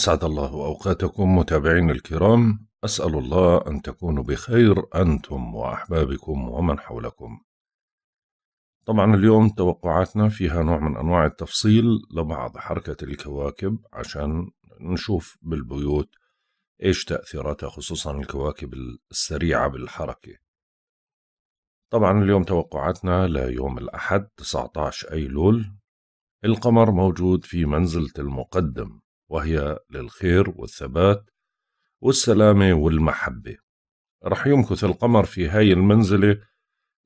أسعد الله أوقاتكم متابعين الكرام أسأل الله أن تكونوا بخير أنتم وأحبابكم ومن حولكم طبعا اليوم توقعاتنا فيها نوع من أنواع التفصيل لبعض حركة الكواكب عشان نشوف بالبيوت إيش تأثيراتها خصوصا الكواكب السريعة بالحركة طبعا اليوم توقعاتنا ليوم الأحد 19 أيلول القمر موجود في منزلة المقدم وهي للخير والثبات والسلامة والمحبة رح يمكث القمر في هاي المنزلة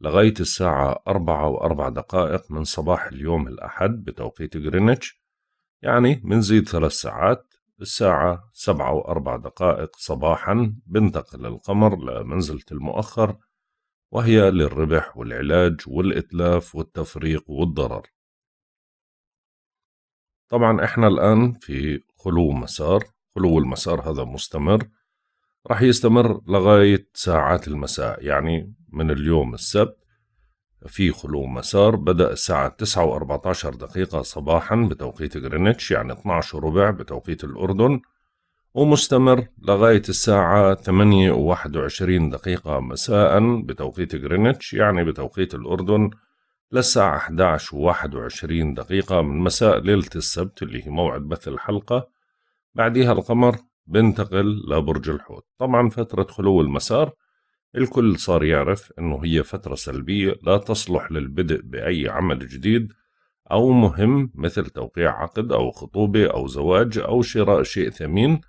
لغاية الساعة أربعة وأربع دقائق من صباح اليوم الأحد بتوقيت غرينتش يعني منزيد ثلاث ساعات الساعة سبعة وأربع دقائق صباحا بنتقل القمر لمنزلة المؤخر وهي للربح والعلاج والإتلاف والتفريق والضرر طبعا احنا الآن في خلو مسار خلو المسار هذا مستمر راح يستمر لغاية ساعات المساء يعني من اليوم السبت في خلو مسار بدأ الساعة 9 و14 دقيقة صباحا بتوقيت غرينتش يعني 12 ربع بتوقيت الأردن ومستمر لغاية الساعة 8 و21 دقيقة مساء بتوقيت غرينتش يعني بتوقيت الأردن للساعة 11 و21 دقيقة من مساء ليلة السبت اللي هي موعد بث الحلقة بعديها القمر بنتقل لبرج الحوت طبعا فترة خلو المسار الكل صار يعرف أنه هي فترة سلبية لا تصلح للبدء بأي عمل جديد أو مهم مثل توقيع عقد أو خطوبة أو زواج أو شراء شيء ثمين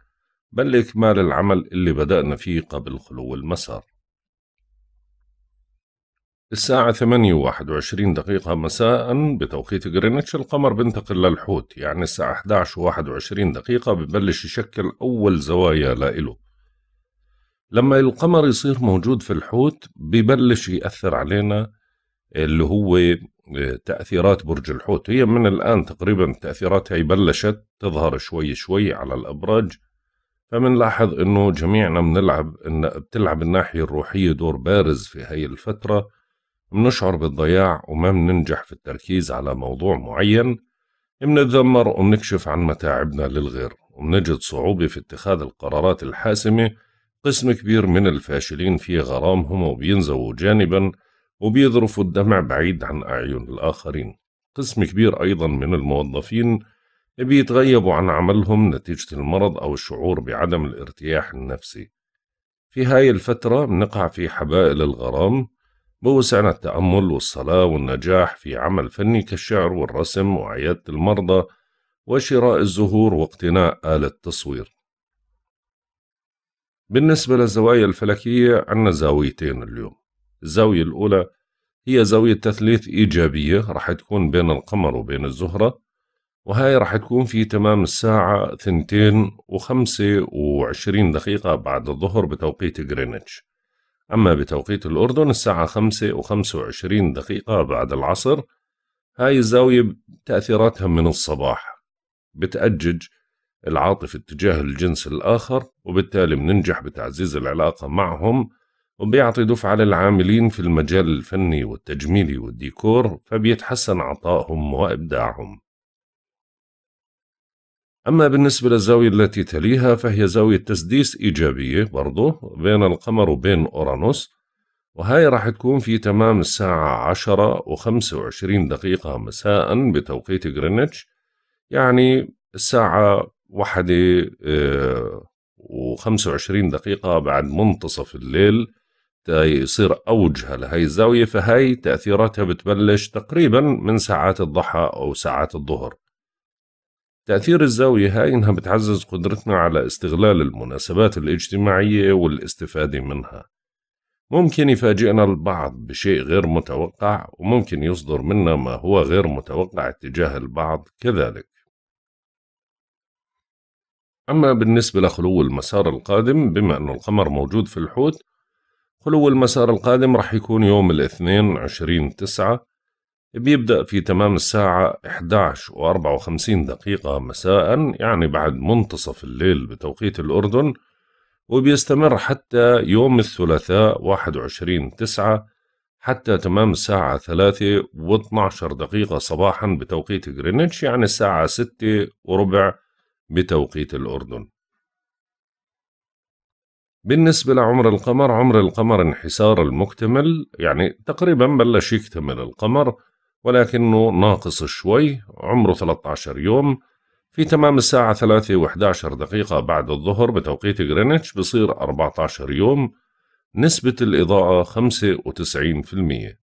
بل إكمال العمل اللي بدأنا فيه قبل خلو المسار الساعة 8 و21 دقيقة مساء بتوقيت غرينتش القمر بينتقل للحوت يعني الساعة 11 و21 دقيقة ببلش يشكل أول زوايا لإله لما القمر يصير موجود في الحوت ببلش يأثر علينا اللي هو آه، تأثيرات برج الحوت هي من الآن تقريبا تأثيراتها هي بلشت تظهر شوي شوي على الأبراج فمنلاحظ إنه جميعنا بنلعب بتلعب الناحية الروحية دور بارز في هاي الفترة بنشعر بالضياع وما بننجح في التركيز على موضوع معين بنتذمر وبنكشف عن متاعبنا للغير وبنجد صعوبة في اتخاذ القرارات الحاسمة قسم كبير من الفاشلين في غرامهم وبينزووا جانبا وبيذرفوا الدمع بعيد عن أعين الآخرين قسم كبير أيضا من الموظفين بيتغيبوا عن عملهم نتيجة المرض أو الشعور بعدم الارتياح النفسي في هاي الفترة بنقع في حبائل الغرام بوسعنا التأمل والصلاة والنجاح في عمل فني كالشعر والرسم وعيادة المرضى وشراء الزهور واقتناء آلة تصوير بالنسبة للزوايا الفلكية عنا زاويتين اليوم الزاوية الأولى هي زاوية تثليث إيجابية راح تكون بين القمر وبين الزهرة وهاي راح تكون في تمام الساعة ثنتين وخمسة وعشرين دقيقة بعد الظهر بتوقيت غرينتش أما بتوقيت الأردن الساعة خمسة و وعشرين دقيقة بعد العصر هاي الزاوية تأثيراتها من الصباح بتأجج العاطفة تجاه الجنس الآخر وبالتالي بننجح بتعزيز العلاقة معهم وبيعطي دفعة للعاملين في المجال الفني والتجميلي والديكور فبيتحسن عطائهم وإبداعهم أما بالنسبة للزاوية التي تليها فهي زاوية تسديس إيجابية برضو بين القمر وبين أورانوس وهي راح تكون في تمام الساعة عشرة وخمسة وعشرين دقيقة مساء بتوقيت غرينتش يعني الساعة واحدة آه، وخمسة وعشرين دقيقة بعد منتصف الليل يصير أوجها لهي الزاوية فهي تأثيراتها بتبلش تقريبا من ساعات الضحى أو ساعات الظهر تأثير الزاوية هاي إنها بتعزز قدرتنا على استغلال المناسبات الاجتماعية والاستفادة منها ممكن يفاجئنا البعض بشيء غير متوقع وممكن يصدر منا ما هو غير متوقع اتجاه البعض كذلك أما بالنسبة لخلو المسار القادم بما أنه القمر موجود في الحوت خلو المسار القادم رح يكون يوم الاثنين عشرين تسعة بيبدأ في تمام الساعة 11 و54 دقيقة مساء يعني بعد منتصف الليل بتوقيت الأردن وبيستمر حتى يوم الثلاثاء 21 تسعة حتى تمام الساعة 3 و12 دقيقة صباحا بتوقيت غرينتش يعني الساعة 6 وربع بتوقيت الأردن بالنسبة لعمر القمر عمر القمر انحسار المكتمل يعني تقريبا بلش يكتمل القمر ولكنه ناقص شوي عمره 13 يوم في تمام الساعة 3 و11 دقيقة بعد الظهر بتوقيت غرينتش بصير 14 يوم نسبة الإضاءة 95%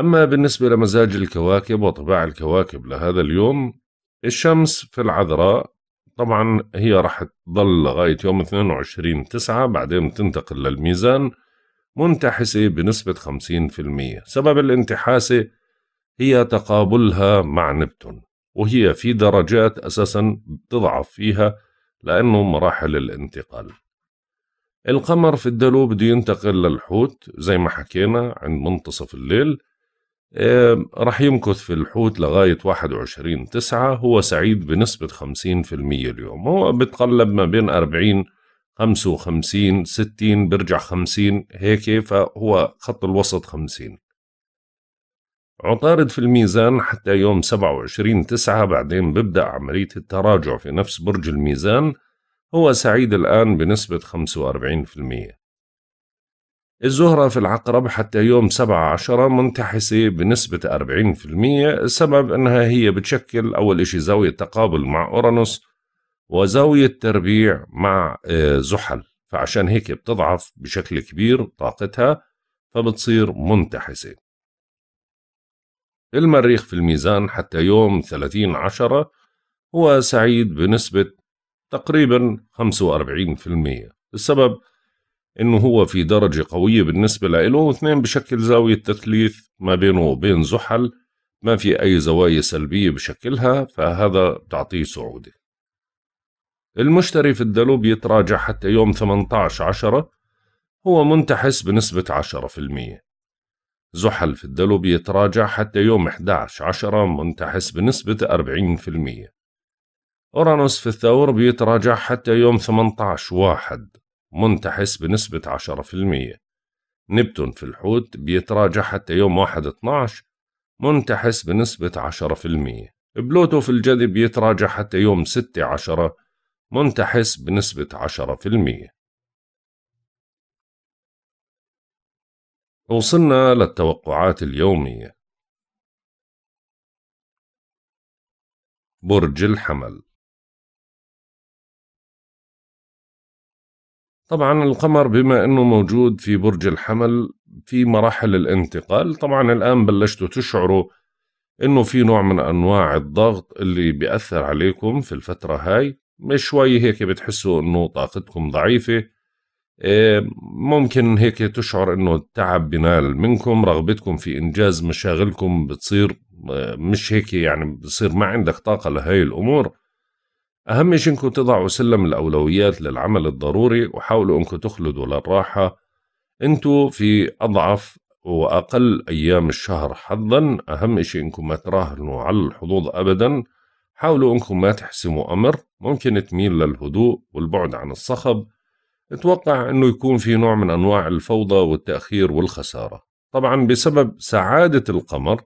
أما بالنسبة لمزاج الكواكب وطباع الكواكب لهذا اليوم الشمس في العذراء طبعا هي راح تضل لغاية يوم 22 تسعة بعدين تنتقل للميزان منتحسة بنسبة 50% سبب الانتحاسة هي تقابلها مع نبتون وهي في درجات أساسا بتضعف فيها لأنه مراحل الانتقال القمر في الدلو بده ينتقل للحوت زي ما حكينا عند منتصف الليل إيه رح يمكث في الحوت لغاية 21 تسعة هو سعيد بنسبة 50% اليوم هو بتقلب ما بين 40 55 60 برجع 50 هيك فهو خط الوسط 50 عطارد في الميزان حتى يوم 27 9 بعدين ببدأ عملية التراجع في نفس برج الميزان هو سعيد الآن بنسبة 45% الزهرة في العقرب حتى يوم 17 منتحسة بنسبة 40% السبب أنها هي بتشكل أول إشي زاوية تقابل مع أورانوس وزاوية تربيع مع آه، زحل فعشان هيك بتضعف بشكل كبير طاقتها فبتصير منتحسة المريخ في الميزان حتى يوم 30 عشرة هو سعيد بنسبة تقريبا 45% السبب انه هو في درجة قوية بالنسبة له واثنين بشكل زاوية تثليث ما بينه وبين زحل ما في اي زوايا سلبية بشكلها فهذا بتعطيه سعودة المشتري في الدلو بيتراجع حتى يوم 18 عشرة هو منتحس بنسبة 10% زحل في الدلو بيتراجع حتى يوم 11 عشرة منتحس بنسبة 40% أورانوس في الثور بيتراجع حتى يوم 18 واحد منتحس بنسبة 10% نبتون في الحوت بيتراجع حتى يوم 1 12 منتحس بنسبة 10% بلوتو في الجدي بيتراجع حتى يوم 6 10 منتحس بنسبة 10% وصلنا للتوقعات اليومية برج الحمل طبعا القمر بما انه موجود في برج الحمل في مراحل الانتقال طبعا الان بلشتوا تشعروا انه في نوع من انواع الضغط اللي بيأثر عليكم في الفترة هاي شوي هيك بتحسوا انه طاقتكم ضعيفه آه، ممكن هيك تشعر انه التعب بينال منكم رغبتكم في انجاز مشاغلكم بتصير آه، مش هيك يعني بصير ما عندك طاقه لهي الامور اهم شيء انكم تضعوا سلم الاولويات للعمل الضروري وحاولوا انكم تخلدوا للراحه انتوا في اضعف واقل ايام الشهر حظا اهم شيء انكم ما تراهنوا على الحظوظ ابدا حاولوا انكم ما تحسموا امر ممكن تميل للهدوء والبعد عن الصخب اتوقع انه يكون في نوع من انواع الفوضى والتاخير والخساره طبعا بسبب سعاده القمر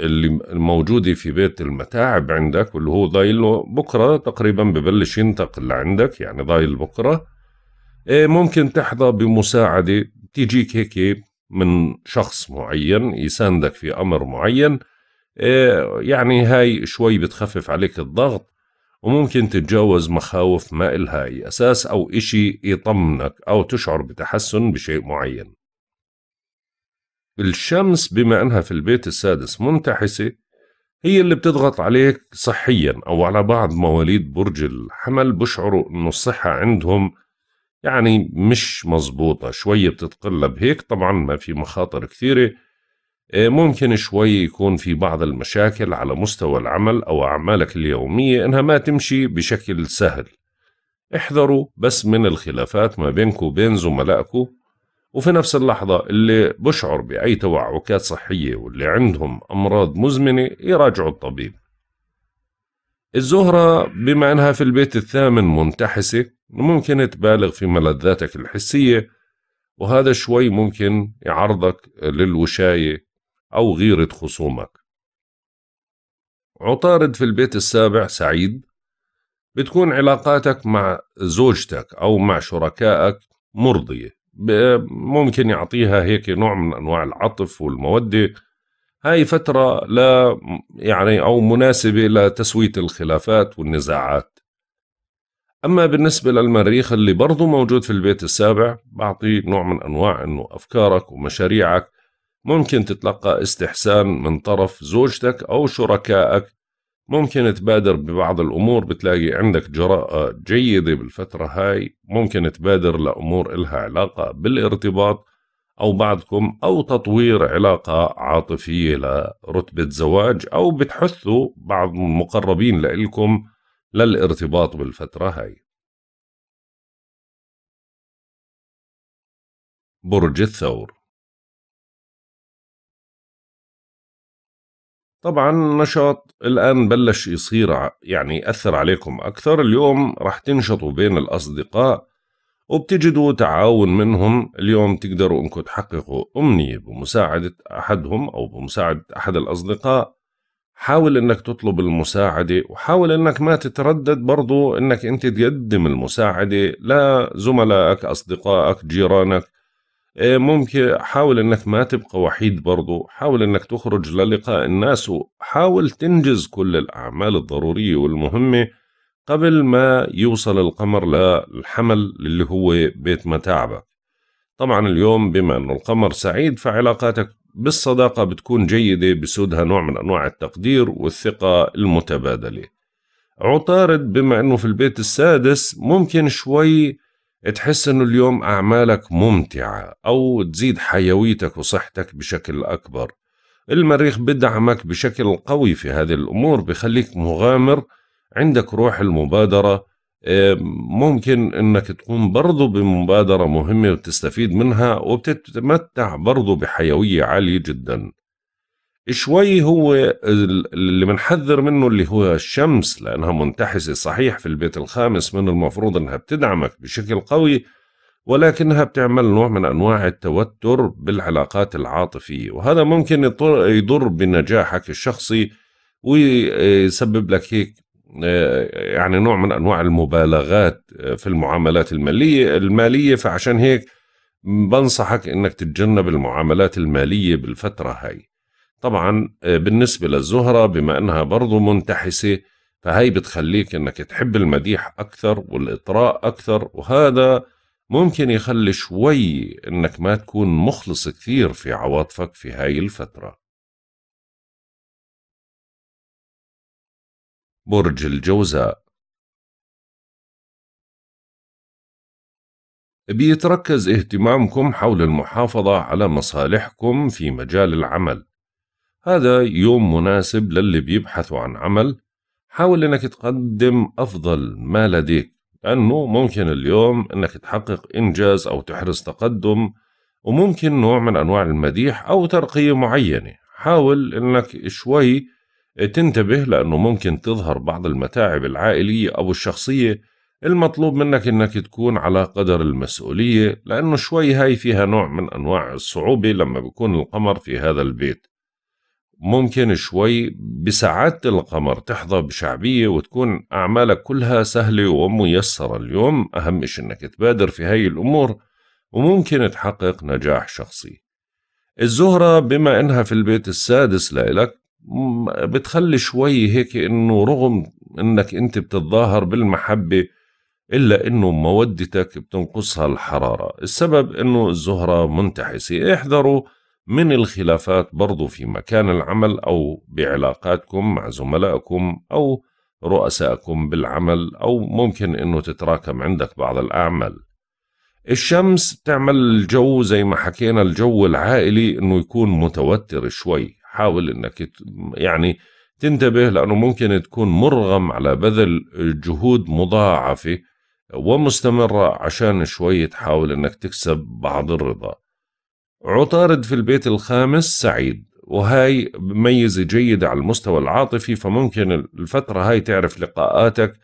اللي الموجودة في بيت المتاعب عندك واللي هو ضايل بكرة تقريبا ببلش ينتقل لعندك يعني ضايل بكرة إيه، ممكن تحظى بمساعدة تيجيك هيك من شخص معين يساندك في أمر معين إيه، يعني هاي شوي بتخفف عليك الضغط وممكن تتجاوز مخاوف ما إلها أي أساس أو إشي يطمنك أو تشعر بتحسن بشيء معين الشمس بما أنها في البيت السادس منتحسة هي اللي بتضغط عليك صحيا أو على بعض مواليد برج الحمل بشعروا أنه الصحة عندهم يعني مش مزبوطة شوية بتتقلب هيك طبعا ما في مخاطر كثيرة آه، ممكن شوي يكون في بعض المشاكل على مستوى العمل أو أعمالك اليومية إنها ما تمشي بشكل سهل احذروا بس من الخلافات ما بينكم وبين زملائكم وفي نفس اللحظة اللي بشعر بأي توعكات صحية واللي عندهم أمراض مزمنة يراجعوا الطبيب الزهرة بما أنها في البيت الثامن منتحسة ممكن تبالغ في ملذاتك الحسية وهذا شوي ممكن يعرضك للوشاية أو غيرة خصومك عطارد في البيت السابع سعيد بتكون علاقاتك مع زوجتك أو مع شركائك مرضية ممكن يعطيها هيك نوع من أنواع العطف والمودة هاي فترة لا يعني أو مناسبة لتسوية الخلافات والنزاعات أما بالنسبة للمريخ اللي برضه موجود في البيت السابع بعطي نوع من أنواع أنه أفكارك ومشاريعك ممكن تتلقى استحسان من طرف زوجتك أو شركائك ممكن تبادر ببعض الأمور بتلاقي عندك جراءة جيدة بالفترة هاي ممكن تبادر لأمور إلها علاقة بالارتباط أو بعضكم أو تطوير علاقة عاطفية لرتبة زواج أو بتحثوا بعض المقربين لإلكم للارتباط بالفترة هاي برج الثور طبعا النشاط الآن بلش يصير يعني يأثر عليكم أكثر اليوم راح تنشطوا بين الأصدقاء وبتجدوا تعاون منهم اليوم تقدروا أنكم تحققوا أمنية بمساعدة أحدهم أو بمساعدة أحد الأصدقاء حاول أنك تطلب المساعدة وحاول أنك ما تتردد برضو أنك أنت تقدم المساعدة لزملائك أصدقائك جيرانك إيه، ممكن حاول انك ما تبقى وحيد برضو حاول انك تخرج للقاء الناس وحاول تنجز كل الاعمال الضرورية والمهمة قبل ما يوصل القمر للحمل اللي هو بيت متاعبك طبعا اليوم بما انه القمر سعيد فعلاقاتك بالصداقة بتكون جيدة بسودها نوع من انواع التقدير والثقة المتبادلة عطارد بما انه في البيت السادس ممكن شوي تحس انه اليوم اعمالك ممتعه او تزيد حيويتك وصحتك بشكل اكبر المريخ بدعمك بشكل قوي في هذه الامور بخليك مغامر عندك روح المبادره آه، ممكن انك تقوم برضو بمبادره مهمه وتستفيد منها وبتتمتع برضو بحيويه عاليه جدا شوي هو اللي بنحذر منه اللي هو الشمس لأنها منتحسة صحيح في البيت الخامس من المفروض أنها بتدعمك بشكل قوي ولكنها بتعمل نوع من أنواع التوتر بالعلاقات العاطفية وهذا ممكن يضر بنجاحك الشخصي ويسبب لك هيك آه، يعني نوع من أنواع المبالغات آه، في المعاملات المالية المالية فعشان هيك بنصحك أنك تتجنب المعاملات المالية بالفترة هاي طبعا آه، بالنسبة للزهرة بما أنها برضو منتحسة فهي بتخليك أنك تحب المديح أكثر والإطراء أكثر وهذا ممكن يخلي شوي أنك ما تكون مخلص كثير في عواطفك في هاي الفترة برج الجوزاء بيتركز اهتمامكم حول المحافظة على مصالحكم في مجال العمل هذا يوم مناسب للي بيبحثوا عن عمل حاول انك تقدم افضل ما لديك لانه ممكن اليوم انك تحقق انجاز او تحرز تقدم وممكن نوع من انواع المديح او ترقيه معينه حاول انك شوي تنتبه لانه ممكن تظهر بعض المتاعب العائليه او الشخصيه المطلوب منك انك تكون على قدر المسؤوليه لانه شوي هاي فيها نوع من انواع الصعوبه لما بيكون القمر في هذا البيت ممكن شوي بسعادة القمر تحظى بشعبية وتكون أعمالك كلها سهلة وميسرة اليوم أهم إشي إنك تبادر في هاي الأمور وممكن تحقق نجاح شخصي الزهرة بما إنها في البيت السادس لإلك بتخلي شوي هيك إنه رغم إنك أنت بتتظاهر بالمحبة إلا إنه مودتك بتنقصها الحرارة السبب إنه الزهرة منتحسة احذروا من الخلافات برضو في مكان العمل أو بعلاقاتكم مع زملائكم أو رؤسائكم بالعمل أو ممكن أنه تتراكم عندك بعض الأعمال الشمس تعمل الجو زي ما حكينا الجو العائلي أنه يكون متوتر شوي حاول أنك يعني تنتبه لأنه ممكن تكون مرغم على بذل جهود مضاعفة ومستمرة عشان شوي تحاول أنك تكسب بعض الرضا عطارد في البيت الخامس سعيد وهاي ميزة جيدة على المستوى العاطفي فممكن الفترة هاي تعرف لقاءاتك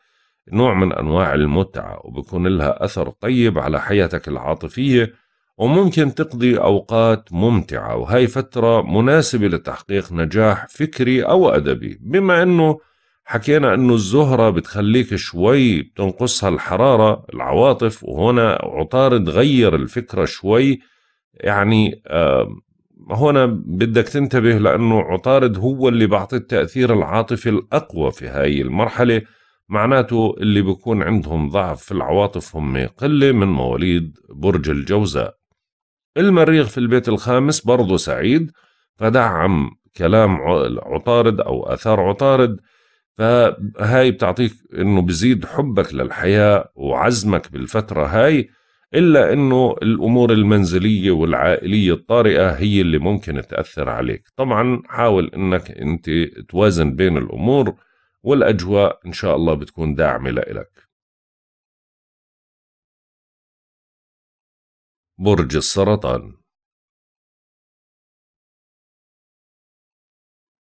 نوع من أنواع المتعة وبكون لها أثر طيب على حياتك العاطفية وممكن تقضي أوقات ممتعة وهي فترة مناسبة لتحقيق نجاح فكري أو أدبي بما أنه حكينا أنه الزهرة بتخليك شوي بتنقصها الحرارة العواطف وهنا عطارد غير الفكرة شوي يعني هنا بدك تنتبه لأنه عطارد هو اللي بعطي التأثير العاطفي الأقوى في هاي المرحلة معناته اللي بيكون عندهم ضعف في العواطف هم قلة من مواليد برج الجوزاء المريخ في البيت الخامس برضه سعيد فدعم كلام عطارد أو أثار عطارد فهاي بتعطيك انه بزيد حبك للحياة وعزمك بالفترة هاي إلا أنه الأمور المنزلية والعائلية الطارئة هي اللي ممكن تأثر عليك طبعا حاول أنك أنت توازن بين الأمور والأجواء إن شاء الله بتكون داعمة لإلك برج السرطان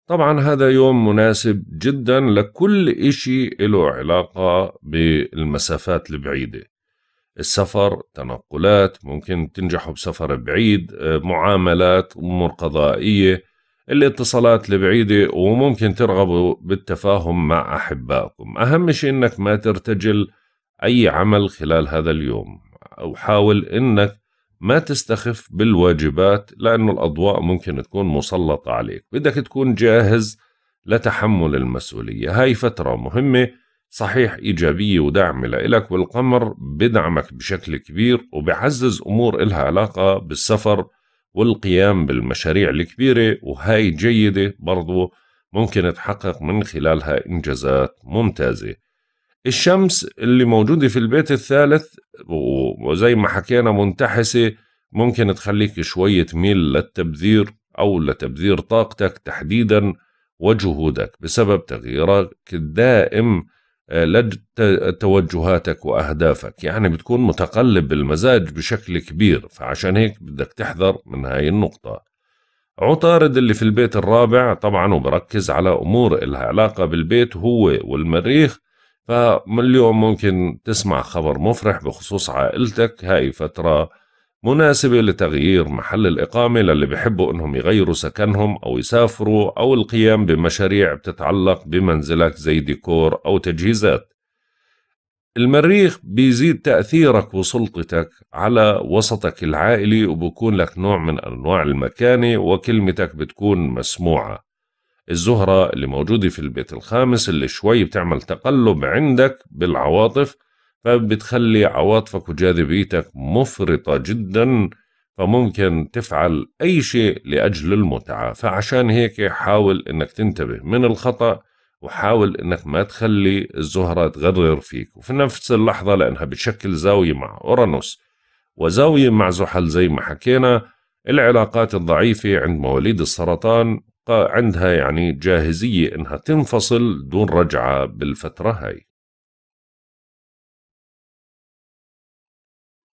طبعا هذا يوم مناسب جدا لكل إشي له علاقة بالمسافات البعيدة السفر تنقلات ممكن تنجحوا بسفر بعيد آه، معاملات أمور قضائية الاتصالات البعيدة وممكن ترغبوا بالتفاهم مع أحبائكم أهم شيء أنك ما ترتجل أي عمل خلال هذا اليوم أو حاول أنك ما تستخف بالواجبات لأنه الأضواء ممكن تكون مسلطة عليك بدك تكون جاهز لتحمل المسؤولية هاي فترة مهمة صحيح إيجابية ودعم لإلك والقمر بدعمك بشكل كبير وبعزز أمور إلها علاقة بالسفر والقيام بالمشاريع الكبيرة وهاي جيدة برضو ممكن تحقق من خلالها إنجازات ممتازة الشمس اللي موجودة في البيت الثالث وزي ما حكينا منتحسة ممكن تخليك شوي تميل للتبذير أو لتبذير طاقتك تحديدا وجهودك بسبب تغييرك الدائم لتوجهاتك توجهاتك واهدافك يعني بتكون متقلب المزاج بشكل كبير فعشان هيك بدك تحذر من هاي النقطه عطارد اللي في البيت الرابع طبعا وبركز على امور الها علاقه بالبيت هو والمريخ فاليوم ممكن تسمع خبر مفرح بخصوص عائلتك هاي فتره مناسبة لتغيير محل الإقامة للي بحبوا إنهم يغيروا سكنهم أو يسافروا أو القيام بمشاريع بتتعلق بمنزلك زي ديكور أو تجهيزات المريخ بيزيد تأثيرك وسلطتك على وسطك العائلي وبكون لك نوع من أنواع المكانة وكلمتك بتكون مسموعة الزهرة اللي موجودة في البيت الخامس اللي شوي بتعمل تقلب عندك بالعواطف فبتخلي عواطفك وجاذبيتك مفرطة جدا فممكن تفعل أي شيء لأجل المتعة فعشان هيك حاول أنك تنتبه من الخطأ وحاول أنك ما تخلي الزهرة تغرر فيك وفي نفس اللحظة لأنها بتشكل زاوية مع أورانوس وزاوية مع زحل زي ما حكينا العلاقات الضعيفة عند مواليد السرطان عندها يعني جاهزية إنها تنفصل دون رجعة بالفترة هاي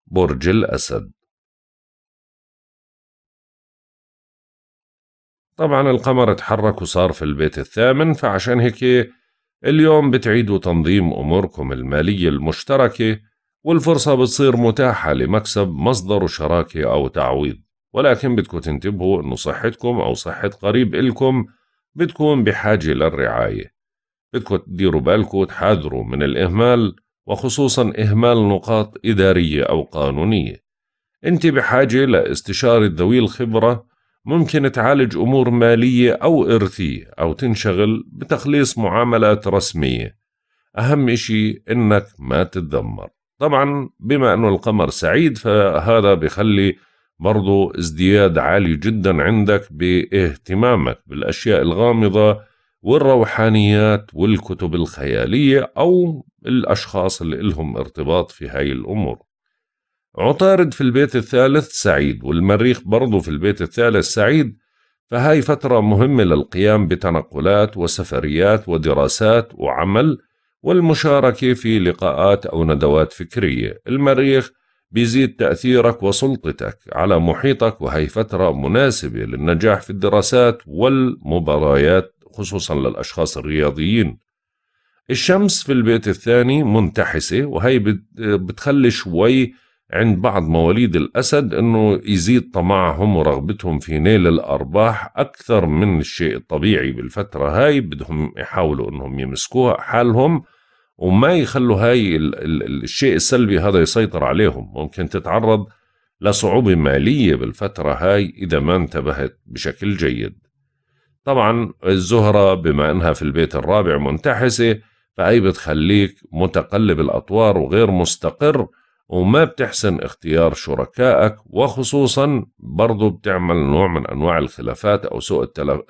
برج الأسد طبعا القمر اتحرك وصار في البيت الثامن فعشان هيك اليوم بتعيدوا تنظيم أموركم المالية المشتركة والفرصة بتصير متاحة لمكسب مصدر شراكة أو تعويض ولكن بدكم تنتبهوا أنه صحتكم أو صحة قريب إلكم بتكون بحاجة للرعاية بدكم تديروا بالكم وتحاذروا من الإهمال وخصوصا إهمال نقاط إدارية أو قانونية أنت بحاجة لاستشارة ذوي الخبرة ممكن تعالج أمور مالية أو إرثية أو تنشغل بتخليص معاملات رسمية أهم شيء إنك ما تتذمر طبعا بما أنه القمر سعيد فهذا بخلي برضو ازدياد عالي جدا عندك باهتمامك بالأشياء الغامضة والروحانيات والكتب الخيالية أو الأشخاص اللي لهم ارتباط في هاي الأمور عطارد في البيت الثالث سعيد والمريخ برضو في البيت الثالث سعيد فهاي فترة مهمة للقيام بتنقلات وسفريات ودراسات وعمل والمشاركة في لقاءات أو ندوات فكرية المريخ بيزيد تأثيرك وسلطتك على محيطك وهي فترة مناسبة للنجاح في الدراسات والمباريات خصوصا للأشخاص الرياضيين الشمس في البيت الثاني منتحسة وهي بتخلي شوي عند بعض مواليد الأسد أنه يزيد طمعهم ورغبتهم في نيل الأرباح أكثر من الشيء الطبيعي بالفترة هاي بدهم يحاولوا أنهم يمسكوها حالهم وما يخلوا هاي الشيء السلبي هذا يسيطر عليهم ممكن تتعرض لصعوبة مالية بالفترة هاي إذا ما انتبهت بشكل جيد طبعا الزهرة بما أنها في البيت الرابع منتحسة فأي بتخليك متقلب الأطوار وغير مستقر وما بتحسن اختيار شركائك وخصوصا برضو بتعمل نوع من أنواع الخلافات أو سوء, التلف...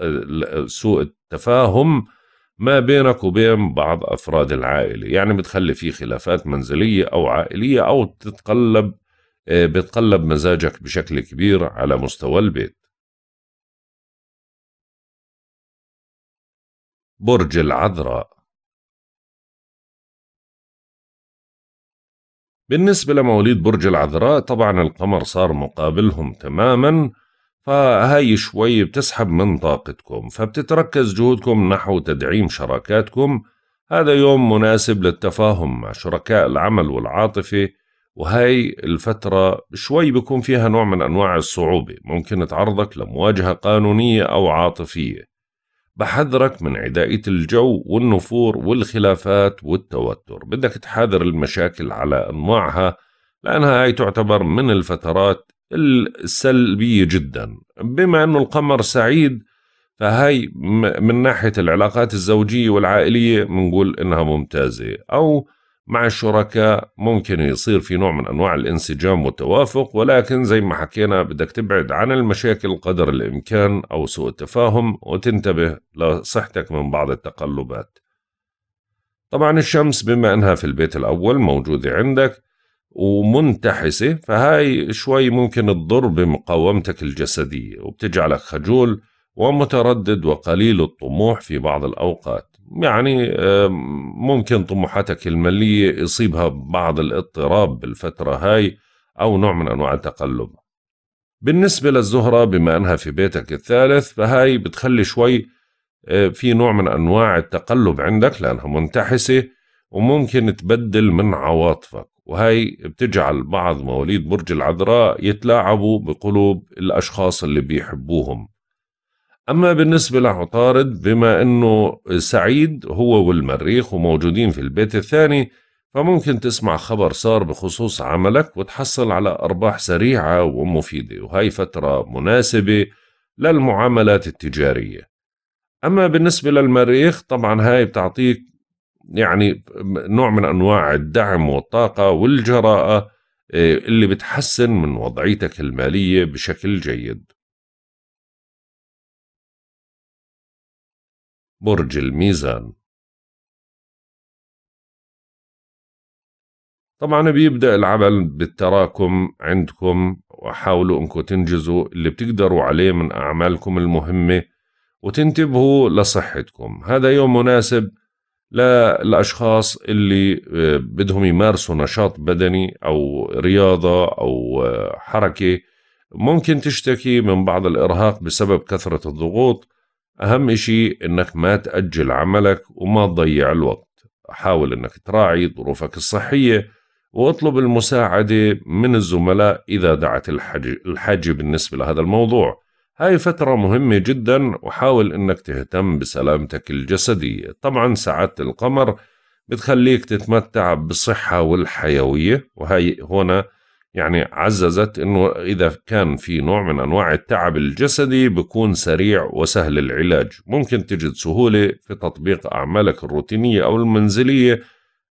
سوء التفاهم ما بينك وبين بعض أفراد العائلة يعني بتخلي في خلافات منزلية أو عائلية أو تتقلب آه، بتقلب مزاجك بشكل كبير على مستوى البيت برج العذراء بالنسبة لمواليد برج العذراء طبعا القمر صار مقابلهم تماما فهاي شوي بتسحب من طاقتكم فبتتركز جهودكم نحو تدعيم شراكاتكم هذا يوم مناسب للتفاهم مع شركاء العمل والعاطفة وهي الفترة شوي بكون فيها نوع من أنواع الصعوبة ممكن تعرضك لمواجهة قانونية أو عاطفية بحذرك من عدائية الجو والنفور والخلافات والتوتر بدك تحاذر المشاكل على أنواعها لأنها هاي تعتبر من الفترات السلبية جدا بما أنه القمر سعيد فهاي من ناحية العلاقات الزوجية والعائلية منقول إنها ممتازة أو مع الشركاء ممكن يصير في نوع من أنواع الانسجام والتوافق ولكن زي ما حكينا بدك تبعد عن المشاكل قدر الإمكان أو سوء التفاهم وتنتبه لصحتك من بعض التقلبات طبعا الشمس بما أنها في البيت الأول موجودة عندك ومنتحسة فهاي شوي ممكن تضر بمقاومتك الجسدية وبتجعلك خجول ومتردد وقليل الطموح في بعض الأوقات يعني ممكن طموحاتك المالية يصيبها بعض الاضطراب بالفترة هاي أو نوع من أنواع التقلب بالنسبة للزهرة بما أنها في بيتك الثالث فهاي بتخلي شوي آه، في نوع من أنواع التقلب عندك لأنها منتحسة وممكن تبدل من عواطفك وهي بتجعل بعض مواليد برج العذراء يتلاعبوا بقلوب الأشخاص اللي بيحبوهم أما بالنسبة لعطارد بما أنه سعيد هو والمريخ وموجودين في البيت الثاني فممكن تسمع خبر صار بخصوص عملك وتحصل على أرباح سريعة ومفيدة وهي فترة مناسبة للمعاملات التجارية أما بالنسبة للمريخ طبعا هاي بتعطيك يعني نوع من أنواع الدعم والطاقة والجراءة إيه، اللي بتحسن من وضعيتك المالية بشكل جيد برج الميزان طبعا بيبدأ العمل بالتراكم عندكم وحاولوا انكم تنجزوا اللي بتقدروا عليه من أعمالكم المهمة وتنتبهوا لصحتكم هذا يوم مناسب للأشخاص اللي آه، بدهم يمارسوا نشاط بدني أو رياضة أو آه، حركة ممكن تشتكي من بعض الإرهاق بسبب كثرة الضغوط أهم إشي إنك ما تأجل عملك وما تضيع الوقت حاول إنك تراعي ظروفك الصحية واطلب المساعدة من الزملاء إذا دعت الحاجة بالنسبة لهذا الموضوع هاي فترة مهمة جدا وحاول إنك تهتم بسلامتك الجسدية طبعا سعادة القمر بتخليك تتمتع بالصحة والحيوية وهي هنا يعني عززت انه اذا كان في نوع من انواع التعب الجسدي بيكون سريع وسهل العلاج ممكن تجد سهوله في تطبيق اعمالك الروتينيه او المنزليه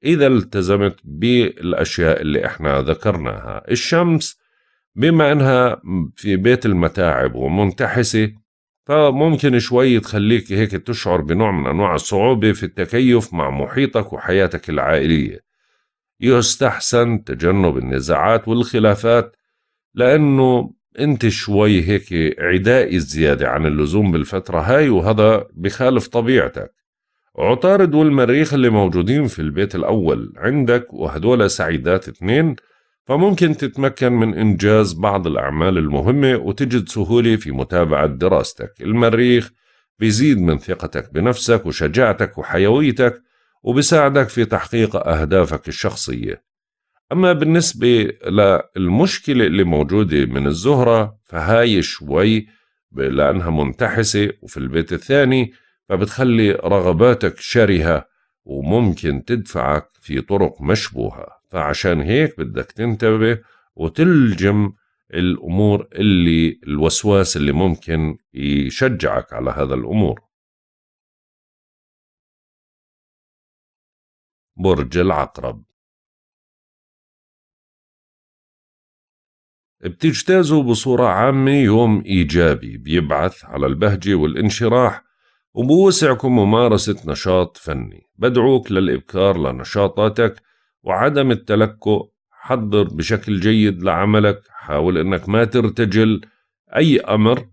اذا التزمت بالاشياء اللي احنا ذكرناها الشمس بما انها في بيت المتاعب ومنتحسه فممكن شوي تخليك هيك تشعر بنوع من انواع الصعوبه في التكيف مع محيطك وحياتك العائليه يستحسن تجنب النزاعات والخلافات لأنه أنت شوي هيك عدائي زيادة عن اللزوم بالفترة هاي وهذا بخالف طبيعتك عطارد والمريخ اللي موجودين في البيت الأول عندك وهدول سعيدات اثنين فممكن تتمكن من إنجاز بعض الأعمال المهمة وتجد سهولة في متابعة دراستك المريخ بيزيد من ثقتك بنفسك وشجاعتك وحيويتك وبساعدك في تحقيق أهدافك الشخصية أما بالنسبة للمشكلة اللي موجودة من الزهرة فهاي شوي لأنها منتحسة وفي البيت الثاني فبتخلي رغباتك شرهة وممكن تدفعك في طرق مشبوهة فعشان هيك بدك تنتبه وتلجم الأمور اللي الوسواس اللي ممكن يشجعك على هذا الأمور برج العقرب بتجتازوا بصورة عامة يوم إيجابي بيبعث على البهجة والانشراح وبوسعكم ممارسة نشاط فني بدعوك للإبكار لنشاطاتك وعدم التلكؤ حضر بشكل جيد لعملك حاول أنك ما ترتجل أي أمر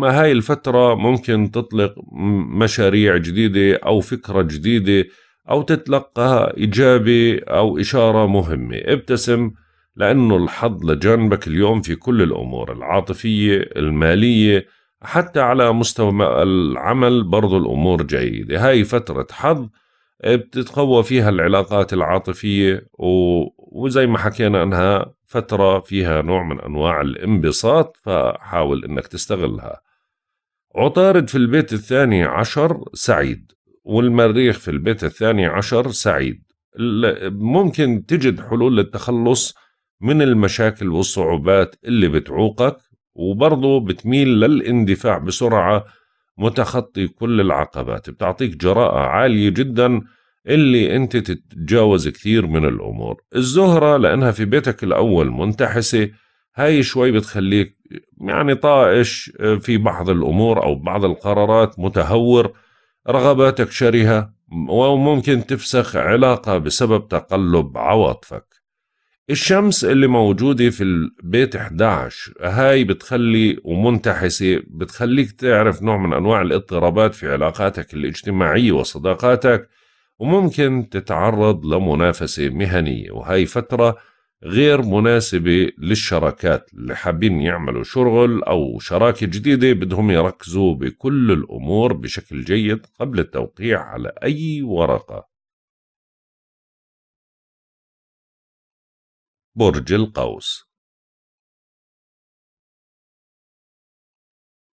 ما هاي الفترة ممكن تطلق مشاريع جديدة أو فكرة جديدة أو تتلقى إجابة أو إشارة مهمة ابتسم لأنه الحظ لجانبك اليوم في كل الأمور العاطفية المالية حتى على مستوى العمل برضو الأمور جيدة هاي فترة حظ آه، بتتقوى فيها العلاقات العاطفية و... وزي ما حكينا أنها فترة فيها نوع من أنواع الانبساط فحاول أنك تستغلها عطارد في البيت الثاني عشر سعيد والمريخ في البيت الثاني عشر سعيد ممكن تجد حلول للتخلص من المشاكل والصعوبات اللي بتعوقك وبرضه بتميل للاندفاع بسرعة متخطي كل العقبات بتعطيك جراءة عالية جدا اللي انت تتجاوز كثير من الامور الزهرة لانها في بيتك الاول منتحسة هاي شوي بتخليك يعني طائش آه، في بعض الامور او بعض القرارات متهور رغباتك شرهة وممكن تفسخ علاقة بسبب تقلب عواطفك الشمس اللي موجودة في البيت 11 هاي بتخلي ومنتحسة بتخليك تعرف نوع من أنواع الاضطرابات في علاقاتك الاجتماعية وصداقاتك وممكن تتعرض لمنافسة مهنية وهاي فترة غير مناسبة للشراكات اللي حابين يعملوا شغل أو شراكة جديدة بدهم يركزوا بكل الأمور بشكل جيد قبل التوقيع على أي ورقة برج القوس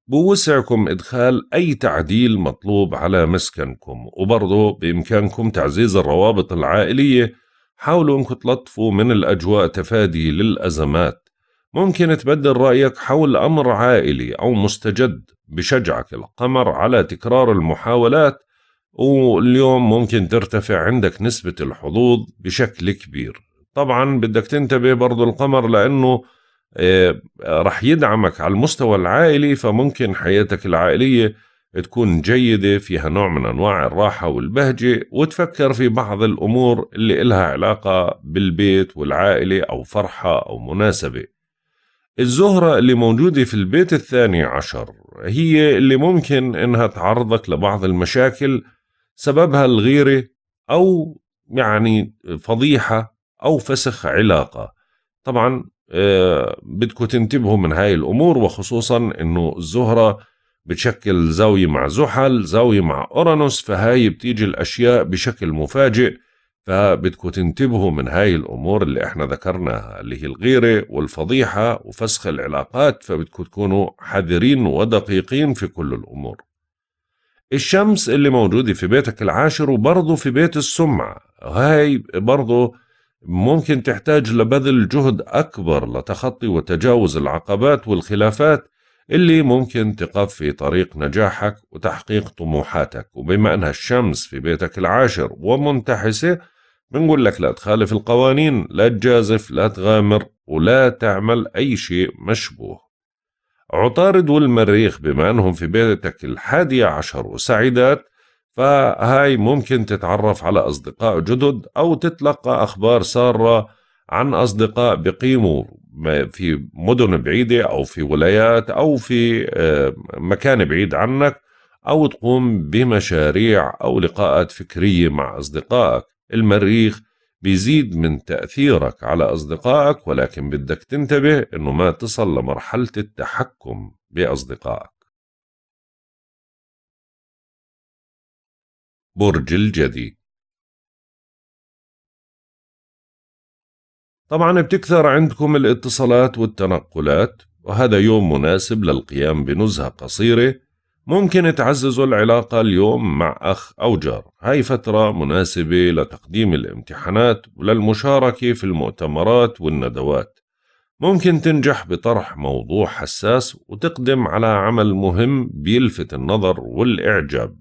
بوسعكم إدخال أي تعديل مطلوب على مسكنكم وبرضه بإمكانكم تعزيز الروابط العائلية حاولوا انكم تلطفوا من الاجواء تفادي للازمات ممكن تبدل رايك حول امر عائلي او مستجد بشجعك القمر على تكرار المحاولات واليوم ممكن ترتفع عندك نسبة الحظوظ بشكل كبير طبعا بدك تنتبه برضو القمر لأنه آه، رح يدعمك على المستوى العائلي فممكن حياتك العائلية تكون جيدة فيها نوع من أنواع الراحة والبهجة وتفكر في بعض الأمور اللي إلها علاقة بالبيت والعائلة أو فرحة أو مناسبة الزهرة اللي موجودة في البيت الثاني عشر هي اللي ممكن إنها تعرضك لبعض المشاكل سببها الغيرة أو يعني فضيحة أو فسخ علاقة طبعا آه، بدكم تنتبهوا من هاي الأمور وخصوصا إنه الزهرة بتشكل زاوية مع زحل زاوية مع أورانوس فهاي بتيجي الأشياء بشكل مفاجئ فبدكم تنتبهوا من هاي الأمور اللي احنا ذكرناها اللي هي الغيرة والفضيحة وفسخ العلاقات فبدكم تكونوا حذرين ودقيقين في كل الأمور الشمس اللي موجودة في بيتك العاشر وبرضه في بيت السمعة هاي برضه ممكن تحتاج لبذل جهد أكبر لتخطي وتجاوز العقبات والخلافات اللي ممكن تقف في طريق نجاحك وتحقيق طموحاتك وبما أنها الشمس في بيتك العاشر ومنتحسة بنقول لك لا تخالف القوانين لا تجازف لا تغامر ولا تعمل أي شيء مشبوه عطارد والمريخ بما أنهم في بيتك الحادية عشر وسعيدات فهاي ممكن تتعرف على أصدقاء جدد أو تتلقى أخبار سارة عن أصدقاء بيقيموا في مدن بعيدة أو في ولايات أو في آه، مكان بعيد عنك أو تقوم بمشاريع أو لقاءات فكرية مع أصدقائك المريخ بيزيد من تأثيرك على أصدقائك ولكن بدك تنتبه أنه ما تصل لمرحلة التحكم بأصدقائك برج الجدي طبعا بتكثر عندكم الاتصالات والتنقلات وهذا يوم مناسب للقيام بنزهة قصيرة ممكن تعززوا العلاقة اليوم مع أخ أو جار هاي فترة مناسبة لتقديم الامتحانات وللمشاركة في المؤتمرات والندوات ممكن تنجح بطرح موضوع حساس وتقدم على عمل مهم بيلفت النظر والإعجاب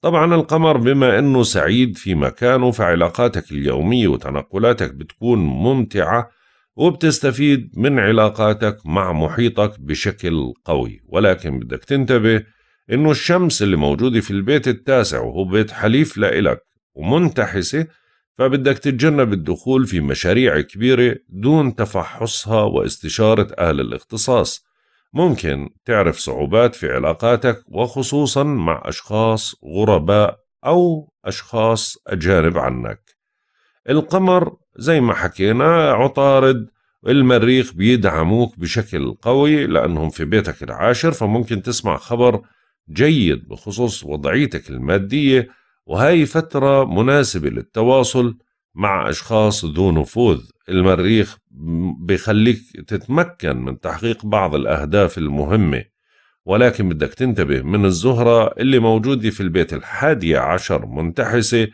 طبعا القمر بما أنه سعيد في مكانه فعلاقاتك اليومية وتنقلاتك بتكون ممتعة وبتستفيد من علاقاتك مع محيطك بشكل قوي ولكن بدك تنتبه إنه الشمس اللي موجودة في البيت التاسع وهو بيت حليف لإلك ومنتحسة فبدك تتجنب الدخول في مشاريع كبيرة دون تفحصها واستشارة أهل الاختصاص ممكن تعرف صعوبات في علاقاتك وخصوصا مع أشخاص غرباء أو أشخاص أجانب عنك القمر زي ما حكينا عطارد المريخ بيدعموك بشكل قوي لأنهم في بيتك العاشر فممكن تسمع خبر جيد بخصوص وضعيتك المادية وهي فترة مناسبة للتواصل مع أشخاص ذو نفوذ المريخ بخليك تتمكن من تحقيق بعض الأهداف المهمة ولكن بدك تنتبه من الزهرة اللي موجودة في البيت الحادي عشر منتحسة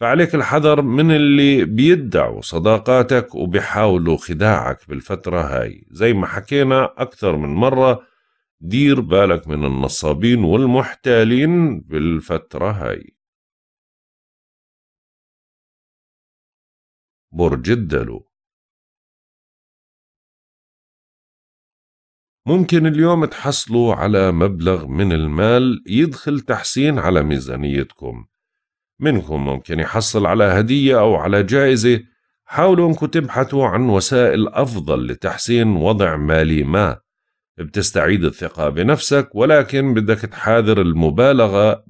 فعليك الحذر من اللي بيدعوا صداقاتك وبيحاولوا خداعك بالفترة هاي زي ما حكينا أكثر من مرة دير بالك من النصابين والمحتالين بالفترة هاي برج الدلو ممكن اليوم تحصلوا على مبلغ من المال يدخل تحسين على ميزانيتكم منكم ممكن يحصل على هدية أو على جائزة حاولوا أنكم تبحثوا عن وسائل أفضل لتحسين وضع مالي ما بتستعيد الثقة بنفسك ولكن بدك تحاذر المبالغة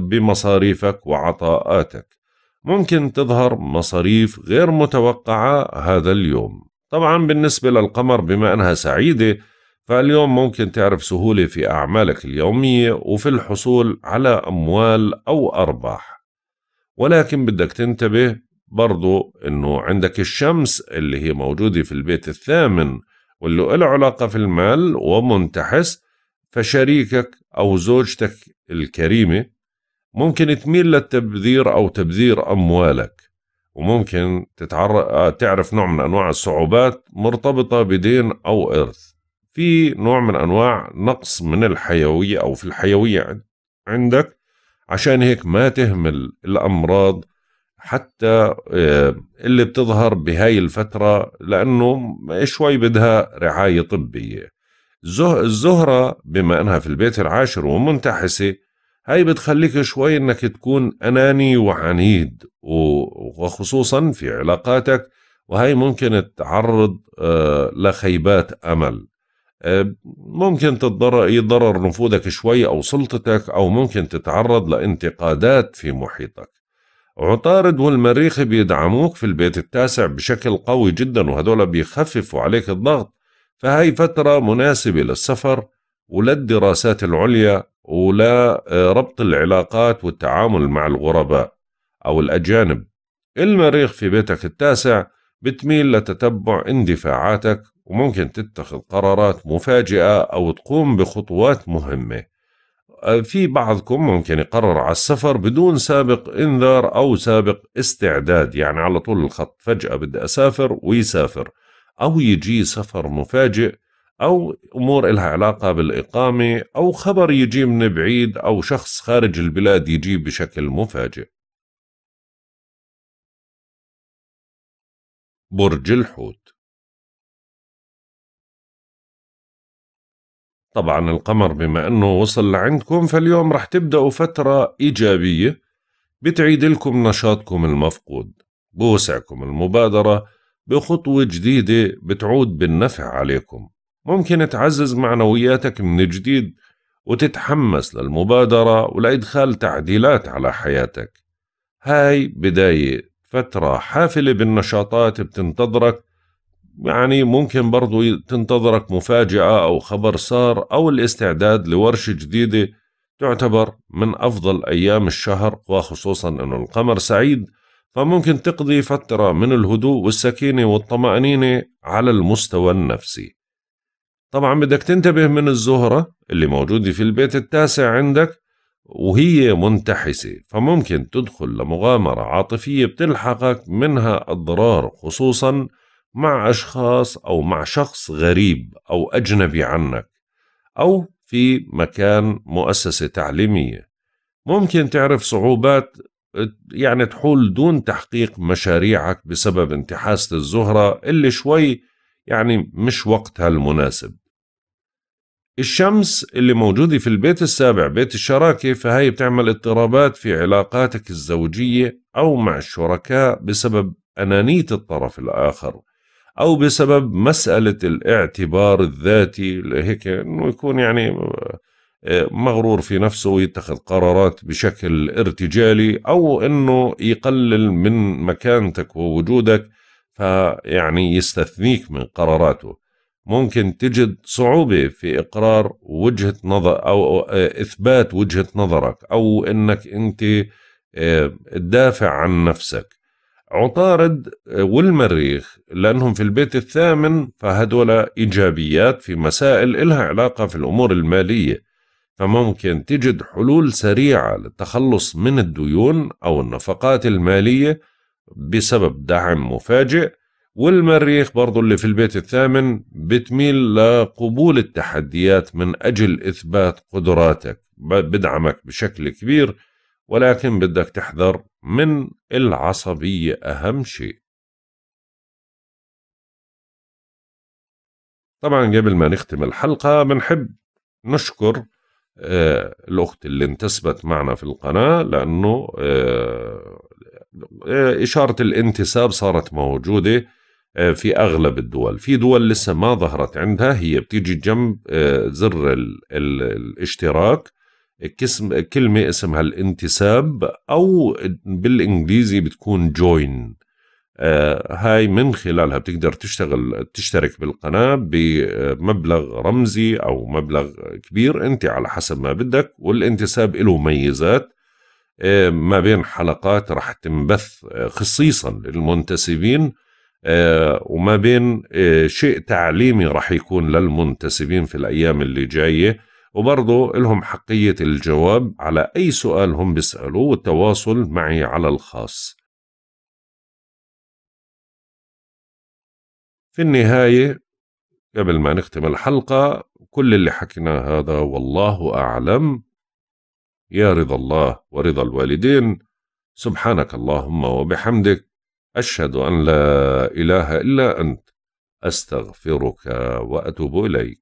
بمصاريفك وعطاءاتك ممكن تظهر مصاريف غير متوقعة هذا اليوم طبعا بالنسبة للقمر بما أنها سعيدة فاليوم ممكن تعرف سهولة في أعمالك اليومية وفي الحصول على أموال أو أرباح ولكن بدك تنتبه برضو أنه عندك الشمس اللي هي موجودة في البيت الثامن واللي له علاقة في المال ومنتحس فشريكك أو زوجتك الكريمة ممكن تميل للتبذير أو تبذير أموالك وممكن تتعرف تعرف نوع من أنواع الصعوبات مرتبطة بدين أو إرث في نوع من انواع نقص من الحيويه او في الحيويه عندك عشان هيك ما تهمل الامراض حتى آه، اللي بتظهر بهاي الفتره لانه شوي بدها رعايه طبيه الزهره بما انها في البيت العاشر ومنتحسه هاي بتخليك شوي انك تكون اناني وعنيد وخصوصا في علاقاتك وهي ممكن تعرض آه، لخيبات امل آه، ممكن تتضرر يتضرر نفوذك شوي أو سلطتك أو ممكن تتعرض لانتقادات في محيطك عطارد والمريخ بيدعموك في البيت التاسع بشكل قوي جدا وهذولا بيخففوا عليك الضغط فهي فترة مناسبة للسفر وللدراسات العليا ولا آه، ربط العلاقات والتعامل مع الغرباء أو الأجانب المريخ في بيتك التاسع بتميل لتتبع اندفاعاتك وممكن تتخذ قرارات مفاجئة أو تقوم بخطوات مهمة آه، في بعضكم ممكن يقرر على السفر بدون سابق انذار أو سابق استعداد يعني على طول الخط فجأة بدي أسافر ويسافر أو يجي سفر مفاجئ أو أمور إلها علاقة بالإقامة أو خبر يجي من بعيد أو شخص خارج البلاد يجي بشكل مفاجئ برج الحوت طبعا القمر بما أنه وصل لعندكم فاليوم رح تبدأوا فترة إيجابية بتعيد لكم نشاطكم المفقود بوسعكم المبادرة بخطوة جديدة بتعود بالنفع عليكم ممكن تعزز معنوياتك من جديد وتتحمس للمبادرة ولإدخال تعديلات على حياتك هاي بداية فترة حافلة بالنشاطات بتنتظرك يعني ممكن برضو تنتظرك مفاجأة أو خبر سار أو الاستعداد لورشة جديدة تعتبر من أفضل أيام الشهر وخصوصا أنه القمر سعيد فممكن تقضي فترة من الهدوء والسكينة والطمأنينة على المستوى النفسي طبعا بدك تنتبه من الزهرة اللي موجودة في البيت التاسع عندك وهي منتحسة فممكن تدخل لمغامرة عاطفية بتلحقك منها أضرار خصوصا مع أشخاص أو مع شخص غريب أو أجنبي عنك أو في مكان مؤسسة تعليمية ممكن تعرف صعوبات يعني تحول دون تحقيق مشاريعك بسبب انتحاسة الزهرة اللي شوي يعني مش وقتها المناسب الشمس اللي موجودة في البيت السابع بيت الشراكة فهي بتعمل اضطرابات في علاقاتك الزوجية أو مع الشركاء بسبب أنانية الطرف الآخر او بسبب مساله الاعتبار الذاتي هيك انه يكون يعني آه، مغرور في نفسه ويتخذ قرارات بشكل ارتجالي او انه يقلل من مكانتك ووجودك فيعني يستثنيك من قراراته ممكن تجد صعوبة في إقرار وجهة نظر أو آه، إثبات وجهة نظرك أو أنك أنت آه، تدافع عن نفسك عطارد والمريخ لأنهم في البيت الثامن فهدول إيجابيات في مسائل إلها علاقة في الأمور المالية فممكن تجد حلول سريعة للتخلص من الديون أو النفقات المالية بسبب دعم مفاجئ والمريخ برضو اللي في البيت الثامن بتميل لقبول التحديات من أجل إثبات قدراتك بدعمك بشكل كبير ولكن بدك تحذر من العصبية أهم شيء طبعا قبل ما نختم الحلقة بنحب نشكر آه الأخت اللي انتسبت معنا في القناة لأنه آه, آه، إشارة الانتساب صارت موجودة آه، في أغلب الدول في دول لسه ما ظهرت عندها هي بتيجي جنب آه، زر الاشتراك كسم كلمة اسمها الانتساب أو بالإنجليزي بتكون join آه هاي من خلالها بتقدر تشتغل تشترك بالقناة بمبلغ رمزي أو مبلغ كبير أنت على حسب ما بدك والانتساب له ميزات آه ما بين حلقات رح تنبث آه، خصيصا للمنتسبين آه وما بين آه، شيء تعليمي رح يكون للمنتسبين في الأيام اللي جاية وبرضه لهم حقية الجواب على أي سؤال هم بيسألوه والتواصل معي على الخاص في النهاية قبل ما نختم الحلقة كل اللي حكيناه هذا والله أعلم يا رضا الله ورضا الوالدين سبحانك اللهم وبحمدك أشهد أن لا إله إلا أنت أستغفرك وأتوب إليك